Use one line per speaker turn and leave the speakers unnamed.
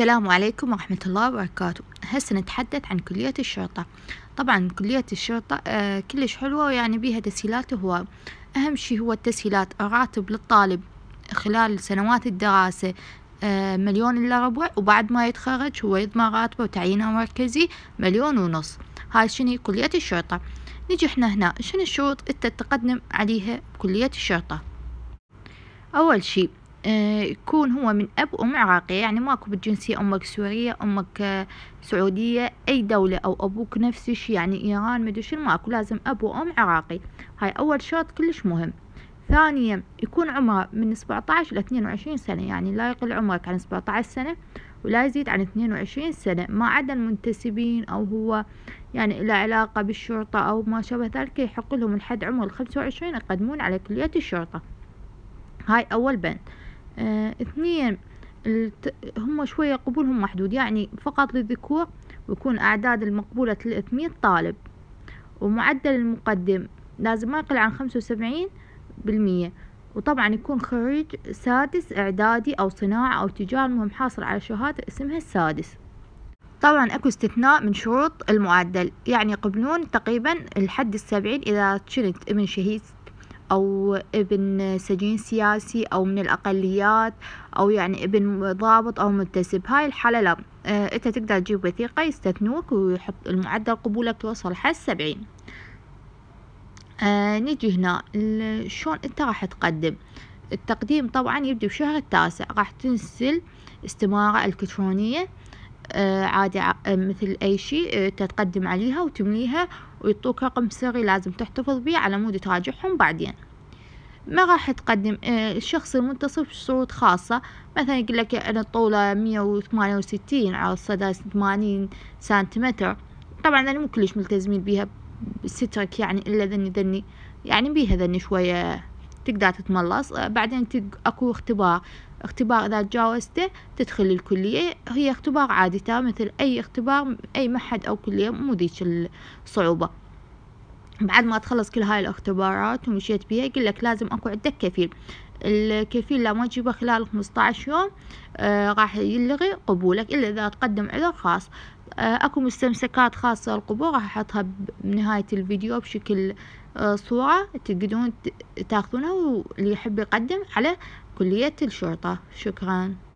السلام عليكم ورحمة الله وبركاته هسه نتحدث عن كلية الشرطة طبعا كلية الشرطة آه، كلش حلوة ويعني بيها تسهيلات هو أهم شي هو التسهيلات الراتب للطالب خلال سنوات الدراسة آه، مليون إلا ربع وبعد ما يتخرج هو يضمن راتبه وتعيينه مركزي مليون ونص هاي شني كلية الشرطة نجي احنا هنا شنو الشروط انت تقدم عليها بكلية الشرطة أول شي آه، يكون هو من أب أم عراقية يعني ماكو بالجنسية أمك سورية أمك آه، سعودية أي دولة أو أبوك نفس الشي يعني إيران مدري شنو ماكو لازم أب وأم عراقي هاي أول شرط كلش مهم ثانيا يكون عمره من 17 إلى 22 سنة يعني لا يقل عمرك عن 17 سنة ولا يزيد عن 22 سنة ما عدا المنتسبين أو هو يعني إلى علاقة بالشرطة أو ما شابه ذلك يحق لهم لحد عمر 25 يقدمون على كلية الشرطة هاي أول بند آه، اثنين هم شوية قبولهم محدود يعني فقط للذكور ويكون أعداد المقبولة 300 طالب ومعدل المقدم لازم ما يقل عن 75 بالمية وطبعا يكون خريج سادس إعدادي أو صناعة أو تجارة المهم حاصل على شهادة اسمها السادس طبعا اكو استثناء من شروط المعدل يعني يقبلون تقريبا الحد السبعين اذا كنت ابن شهيد أو ابن سجين سياسي أو من الأقليات أو يعني ابن ضابط أو منتسب هاي الحالة لا آه، أنت تقدر تجيب وثيقة يستثنوك ويحط المعدل قبولك يوصل حال سبعين آه نجي هنا شلون أنت راح تقدم التقديم طبعا يبدأ بشهر التاسع راح تنزل استمارة إلكترونية آه عادي آه، مثل أي شيء تتقدم آه، عليها وتمليها ويعطوك رقم سري لازم تحتفظ بيه على مود تراجعهم بعدين ما راح تقدم آه، الشخص المنتصف شروط خاصة مثلا يقول لك أنا الطولة مية وثمانية وستين على الصدى ثمانين سنتيمتر طبعا أنا مو كلش ملتزمين بيها سترك يعني إلا ذني ذني يعني بيها ذني شوية تقدر تتملص آه، بعدين اكو اختبار اختبار اذا تجاوزته تدخل الكلية هي اختبار عادته مثل اي اختبار اي معهد او كلية مو ذيك الصعوبة بعد ما تخلص كل هاي الاختبارات ومشيت بيها يقول لك لازم اكو عندك كفيل الكفيل لما تجيبه خلال 15 يوم آه راح يلغي قبولك إلا إذا تقدم عذر خاص آه أكو مستمسكات خاصة للقبول راح أحطها بنهاية الفيديو بشكل صورة تقدرون تاخذونها واللي يحب يقدم على كلية الشرطة شكرا